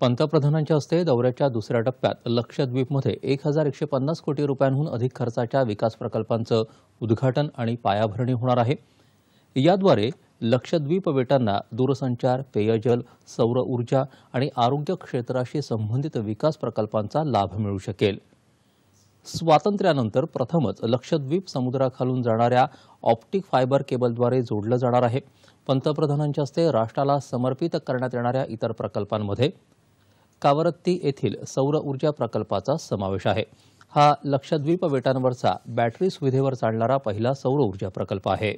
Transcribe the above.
पंतप्रधानांच्या हस्ते दौऱ्याच्या दुसऱ्या टप्प्यात लक्षद्वीपमध्ये एक हजार एकशे पन्नास कोटी रुपयांहून अधिक खर्चाच्या विकास प्रकल्पांचं उद्घाटन आणि पायाभरणी होणार आहे याद्वारे लक्षद्वीप बेटांना दूरसंचार पेयजल सौर ऊर्जा आणि आरोग्य क्षेत्राशी संबंधित विकास प्रकल्पांचा लाभ मिळू शकेल स्वातंत्र्यानंतर प्रथमच लक्षद्वीप समुद्राखालून जाणाऱ्या ऑप्टिक फायबर केबलद्वारे जोडलं जाणार आहे पंतप्रधानांच्या हस्ते राष्ट्राला समर्पित करण्यात येणाऱ्या इतर प्रकल्पांमध्ये कावरत्ती येथील सौर ऊर्जा प्रकल्पाचा समावेश आहे हा लक्षद्वीप बेटांवरचा बॅटरी सुविधेवर चालणारा पहिला सौर ऊर्जा प्रकल्प आहे